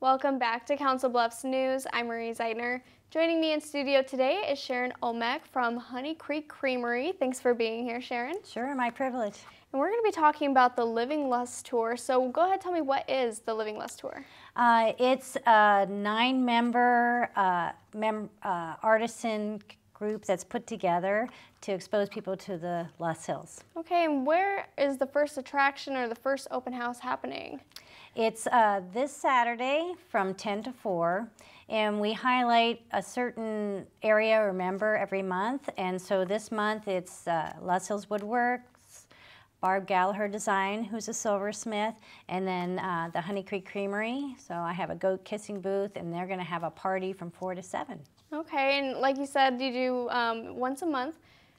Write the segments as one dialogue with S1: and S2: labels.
S1: Welcome back to Council Bluffs News. I'm Marie Zeitner. Joining me in studio today is Sharon Olmec from Honey Creek Creamery. Thanks for being here, Sharon. Sure, my privilege. And we're going to be talking about the Living Lust Tour. So go ahead, tell me what is the Living Lust Tour?
S2: Uh, it's a nine-member uh, mem uh, artisan group that's put together to expose people to the Lost Hills.
S1: Okay, and where is the first attraction or the first open house happening?
S2: It's uh, this Saturday from 10 to 4, and we highlight a certain area or member every month. And so this month it's uh, Lost Hills Woodworks, Barb Gallagher Design, who's a silversmith, and then uh, the Honey Creek Creamery. So I have a goat kissing booth, and they're going to have a party from 4 to 7.
S1: Okay, and like you said, you do um, once a month.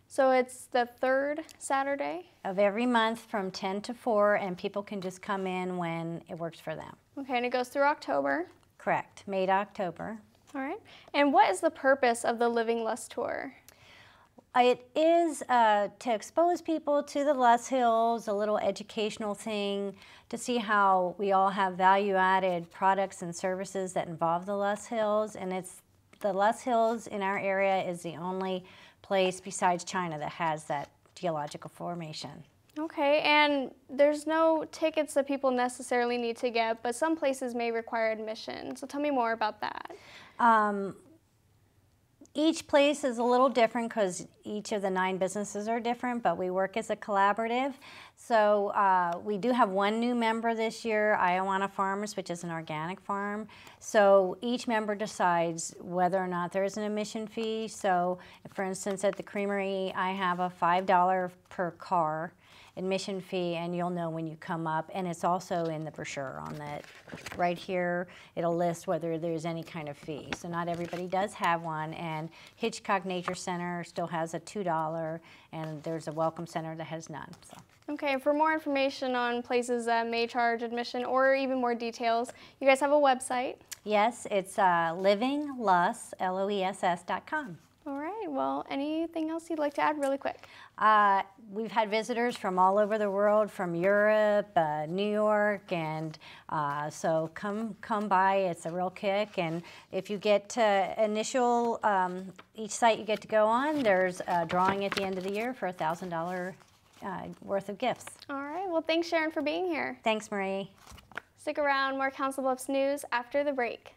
S1: So it's the third Saturday?
S2: Of every month from 10 to 4, and people can just come in when it works for them. Okay, and it goes through
S1: October?
S2: Correct, May to October. All right. And what is the purpose of the Living Lust Tour? Uh, it is uh, to expose people to the Lust Hills, a little educational thing to see how we all have value added products and services that involve the Lust Hills. And it's the Les Hills in our area is the only place besides China that has that geological formation.
S1: Okay, and there's no tickets that people necessarily need to get, but some places may require admission. So tell me more about that.
S2: Um, each place is a little different because each of the nine businesses are different, but we work as a collaborative. So uh, we do have one new member this year, Iowana Farmers, which is an organic farm. So each member decides whether or not there is an admission fee. So for instance, at the creamery, I have a $5 per car admission fee, and you'll know when you come up. And it's also in the brochure on that. Right here, it'll list whether there's any kind of fee. So not everybody does have one, and Hitchcock Nature Center still has a $2, and there's a Welcome Center that has none. So.
S1: Okay, for more information on places that may charge admission or even more details, you guys have a website?
S2: Yes, it's uh, livinglus, L-O-E-S-S dot com. All right. Well, anything else you'd like to add really quick? Uh, we've had visitors from all over the world, from Europe, uh, New York, and uh, so come come by. It's a real kick. And if you get to initial um, each site you get to go on, there's a drawing at the end of the year for a thousand dollar uh, worth of gifts. All right. Well, thanks Sharon for being here. Thanks, Marie. Stick around. More Council
S1: Bluffs news after the break.